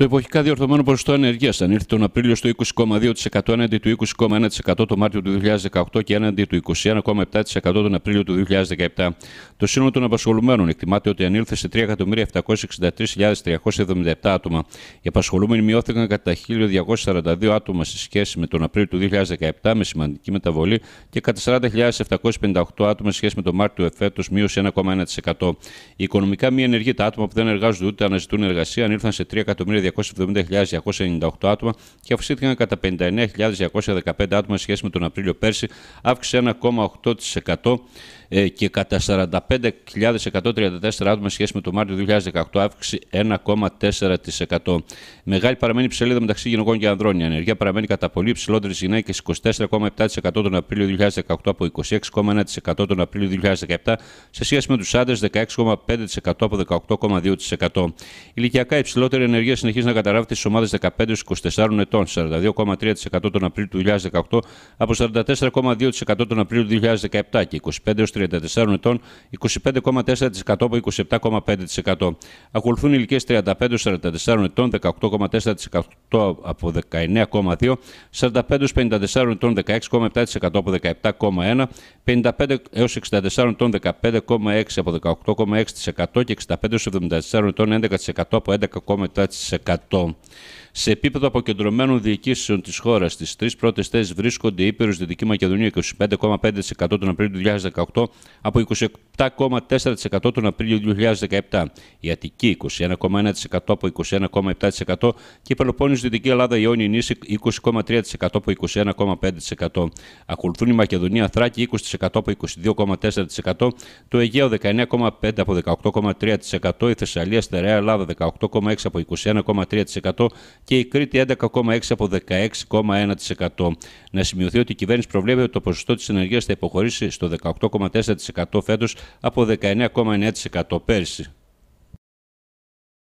Το εποχικά διορθωμένο ποσοστό ανεργίας ανήλθε τον Απρίλιο στο 20,2% έναντι του 20,1% το Μάρτιο του 2018 και έναντι του 21,7% τον Απρίλιο του 2017. Το σύνολο των απασχολουμένων εκτιμάται ότι ανήλθε σε 3.763.377 άτομα. Οι απασχολούμενοι μειώθηκαν κατά 1.242 άτομα σε σχέση με τον Απρίλιο του 2017 με σημαντική μεταβολή και κατά 40.758 άτομα σε σχέση με τον Μάρτιο εφέτος, μείωση 1,1%. Οι οικονομικά μη ενεργοί τα άτομα που δεν εργάζονται ούτε αναζητούν εργασία ανήλθαν σε 3.242.000 270.298 άτομα και αυξήθηκαν κατά 59.215 άτομα σχέση με τον Απρίλιο πέρσι, αύξηση 1,8% ε, και κατά 45.134 άτομα σχέση με το Μάρτιο 2018, αύξηση 1,4%. Μεγάλη παραμένει η ψελίδα μεταξύ γυναικών και ανδρών. Η ανεργία παραμένει κατά πολύ υψηλότερη γυναίκε 24,7% τον Απρίλιο 2018 από 26,1% τον Απρίλιο 2017 σε σχέση με τους άντρες 16,5% από 18,2%. Ηλικιακά υψηλότερη ενεργεία συνεχίζει να καταγράφεται στις ομάδες 15-24 ετών, 42,3% τον Απρίλιο του 2018 από 44,2% τον Απρίλιο του 2017 και 25 34 ετών 25,4% από 27,5%. Ακολουθούν ηλικίε 35-44 ετών 18,4% από 19,2%, 45-54 ετών 16,7% από 17,1%, 55 64 ετών 15,6% από 18,6% και 65-74 ετών 11% από 11,7%. Σε επίπεδο αποκεντρωμένων διοικήσεων της χώρας, στι τρεις πρώτες θέσεις βρίσκονται η Ήπειρος Δυτική Μακεδονία 25,5% τον Απρίλιο του 2018, από 27,4% τον Απρίλιο 2017, η Αττική 21,1% από 21,7% και η Πελοπόννησο Δυτική Ελλάδα Ιόνιο 20,3% από 21,5%. Ακολουθούν η Μακεδονία Θράκη 20% από 22,4%, το Αιγαίο 19,5% από 18,3%, η Θεσσαλία Στερεά Ελλάδα 18,6% από 21,3% και η Κρήτη 11,6% από 16,1%. Να σημειωθεί ότι η κυβέρνηση προβλέπει ότι το ποσοστό της ενεργείας θα υποχωρήσει στο 18,4% 4% φέτος από 19,9% πέρσι.